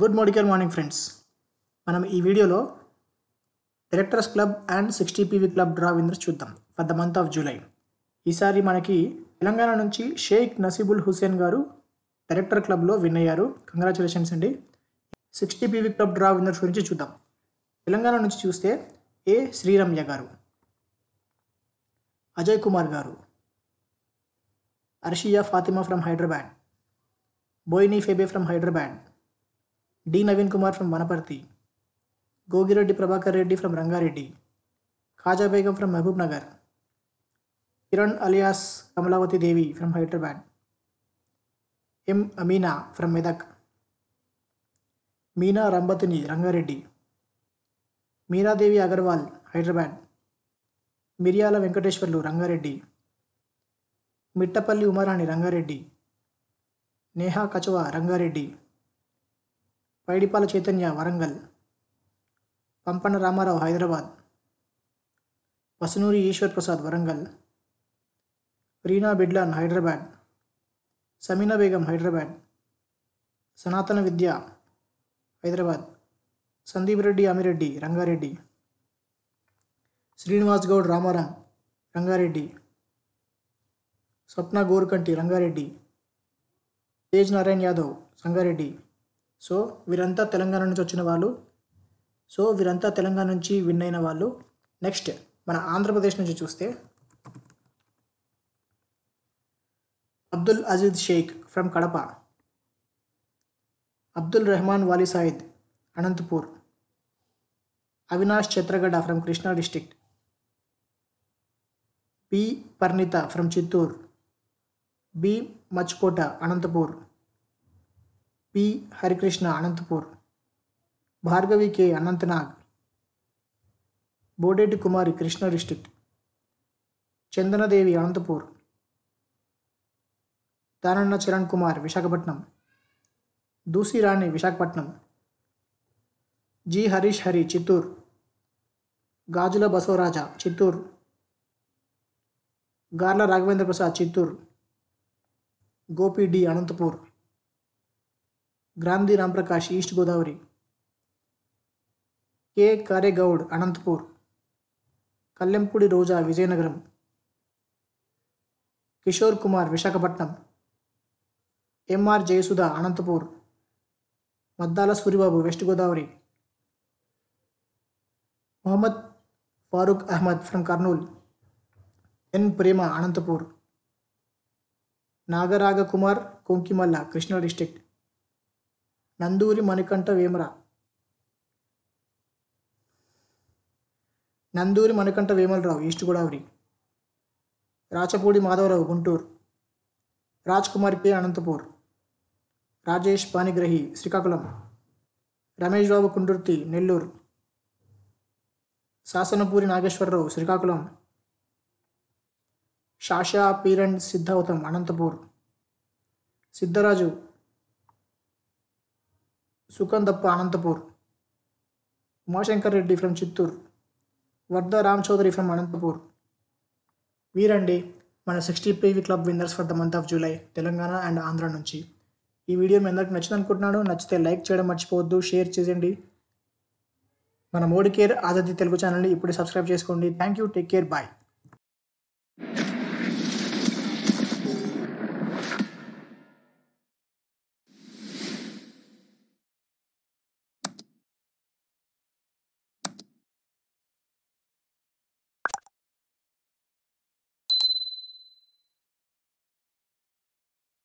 Good మోడికల్ morning friends మనం ఈ వీడియోలో directors club and sixty PV club draw winner చూద్దాం for the month of July ఈసారి మనకి తెలంగాణ నుంచి షేక్ నసీబుల్ హుసేన్ గారు డైరెక్టర్ క్లబ్లో విన్ అయ్యారు కంగ్రాచులేషన్స్ అండి sixty PV club draw winners గురించి చూద్దాం తెలంగాణ నుంచి చూస్తే ఏ శ్రీరమ్య గారు Ajay Kumar garu Arshia Fatima from Hyderabad Boini Phoebe from Hyderabad D. Navin Kumar from Manaparti. Gogireddy Prabhakar from Rangareddy, Khaja Begum from Mahbubnagar, Kiran alias Kamalavati Devi from Hyderabad, M. Amina from Medak, Meena Rambatini Rangareddy, Meera Devi Agarwal, Hyderabad, Venkatesh Venkateswarlu Rangareddy Mittapalli Umarani Rangareddy. Neha Kachhawa Rangareddy. Paidipala Chaitanya Warangal Pampana Ramarao Hyderabad Vasanuri Eshwar Prasad Warangal Reena Bidlan Hyderabad Sameena Begum Hyderabad Sanatana Vidya Hyderabad Sandeep Reddy Amireddy Rangareddy Srinivas Goud Ramaram Rangareddy Swapna Gorukanti Rangareddy Tej Narayan Yadav Sangareddy so వీరంతా తెలంగాణ నుంచి వచ్చిన వాళ్ళు so వీరంతా తెలంగాణ నుంచి win అయిన వాళ్ళు next మన ఆంధ్రప్రదేశ్ నుంచి చూస్తే Abdul Aziz Shaik from Kadapa Abdul Rehman Wali Sayyid Anantapur Avinash Chitragada from Krishna district P Parnitha from Chittoor B Machkota Anantapur P Harikrishna Anantapur Bhargavi K Anantnag Bodeti Kumari Krishna district Chandanadevi Anantapur Dananna Charan Kumar Visakhapatnam Dusi Rani Visakhapatnam G Harish Hari Chittoor Gajula Basavaraja Chittoor Garla Raghavendra Prasad Chittoor Gopi D Anantapur Grandhi Ram Prakash East Godavari K Karegowda Anantapur Kallempudi Roja Vizianagaram Kishore Kumar Visakhapatnam MR Jayasudha Anantapur Maddala Suribabu West Godavari Mohammed Farooq Ahmed from Kurnool N Prema Anantapur Nagaraja Kumar Konkimalla Krishna district Nanduri Manikanta Vemara Nanduri Manikanta Vemalarao East Godavari Rachapudi Madhavarao Guntur Raj Kumar Anantapur Rajesh Panigrahi Srikakulam Ramesh Babu Kundurthi Nellore Sasanapuri Nageswararao Srikakulam Shasha Peeran Siddhautam Anantapur Siddharaju Sukandappa Anantapur Umashankar Reddy from Chittoor Vardha Ram Chowdary from Anantapur వీరండి మన sixty PV club winners for the month of July Telangana and Andhra నుంచి ఈ video మీ అందరికి నచ్చింది అనుకుంటున్నాను నచ్చితే like చేయడం మర్చిపోవద్దు షేర్ చేయండి మన మోడీ కేర్ ఆదతి తెలుగు ఛానల్ని ఇప్పుడే సబ్స్క్రైబ్ చేసుకోండి thank you take care bye